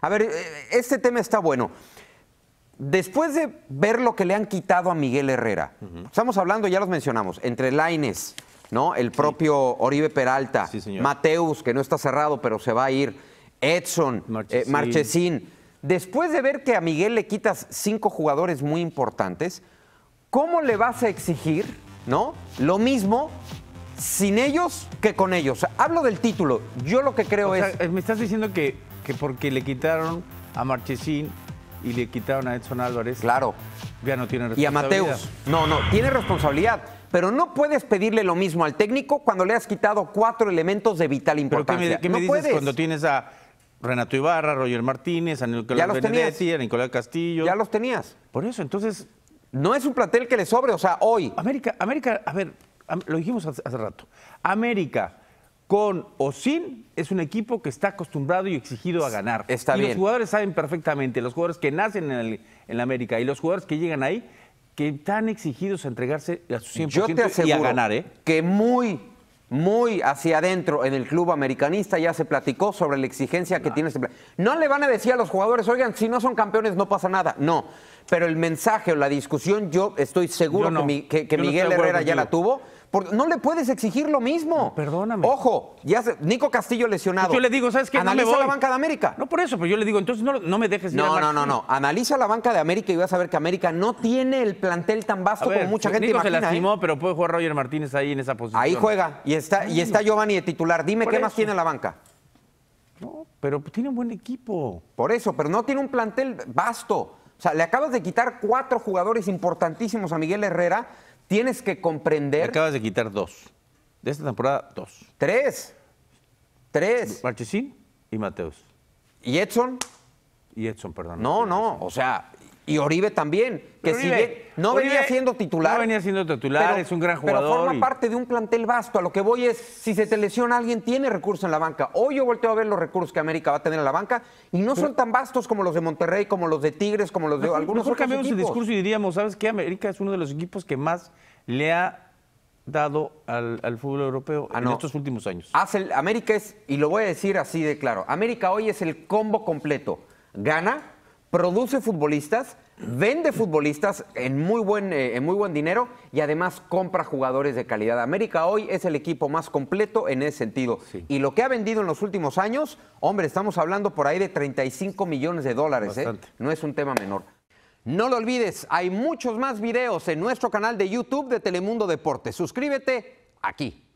A ver, eh, este tema está bueno. Después de ver lo que le han quitado a Miguel Herrera, estamos hablando, ya los mencionamos, entre Laines, ¿no? El propio Oribe Peralta, Mateus, que no está cerrado, pero se va a ir, Edson, eh, Marchesín. Después de ver que a Miguel le quitas cinco jugadores muy importantes, ¿cómo le vas a exigir, ¿no? Lo mismo sin ellos que con ellos. Hablo del título. Yo lo que creo es. Eh, me estás diciendo que que porque le quitaron a Marchesín y le quitaron a Edson Álvarez. Claro. Ya no tiene responsabilidad. Y a Mateus. No, no, tiene responsabilidad. Pero no puedes pedirle lo mismo al técnico cuando le has quitado cuatro elementos de vital importancia. me, cuando tienes a Renato Ibarra, Roger Martínez, a Nicolás a Nicolás Castillo? Ya los tenías. Por eso, entonces. No es un plantel que le sobre, o sea, hoy. América, América, a ver, lo dijimos hace rato. América con o sin, es un equipo que está acostumbrado y exigido a ganar. Está y los jugadores saben perfectamente, los jugadores que nacen en, la América y los jugadores que llegan ahí, que están exigidos a entregarse a su 100% y a ganar. ¿eh? Que muy, muy hacia adentro en el club americanista ya se platicó sobre la exigencia que ah. tiene este plan. No le van a decir a los jugadores, oigan, si no son campeones no pasa nada. No, pero el mensaje o la discusión, yo estoy seguro que, Miguel Herrera ya la tuvo no le puedes exigir lo mismo. perdóname. Ojo, ya Nico Castillo lesionado. Yo le digo, ¿sabes qué? Analiza la banca de América. No por eso, pero yo le digo, entonces no, no me dejes No, no, no, no. Analiza la banca de América y vas a ver que América no tiene el plantel tan vasto como mucha gente Nico se lastimó, ¿eh? pero puede jugar Roger Martínez ahí en esa posición. Ahí juega y está, y está Giovanni de titular. Dime qué más tiene la banca. No, pero tiene un buen equipo. Por eso, pero no tiene un plantel vasto. O sea, le acabas de quitar cuatro jugadores importantísimos a Miguel Herrera Tienes que comprender. acabas de quitar dos. De esta temporada, dos. Tres. Tres. Marchesín y Mateus. ¿Y Edson? Y Edson, perdón. No, no. O sea, y Oribe también, que no venía siendo titular. No venía siendo titular, es un gran jugador. Pero forma parte de un plantel vasto. A lo que voy es, si se te lesiona alguien, tiene recursos en la banca. Hoy yo volteo a ver los recursos que América va a tener en la banca y no son tan vastos como los de Monterrey, como los de Tigres, como los de algunos mejor otros cambiamos el discurso y diríamos, ¿sabes qué? América es uno de los equipos que más le ha dado al, fútbol europeo ah, en estos últimos años. Hace América es, y lo voy a decir así de claro, América hoy es el combo completo. Gana, produce futbolistas, vende futbolistas en muy buen, eh, en muy buen dinero y además compra jugadores de calidad. América hoy es el equipo más completo en ese sentido. Y lo que ha vendido en los últimos años, hombre, estamos hablando por ahí de 35 millones de dólares. Eh. No es un tema menor. No lo olvides, hay muchos más videos en nuestro canal de YouTube de Telemundo Deportes. Suscríbete aquí.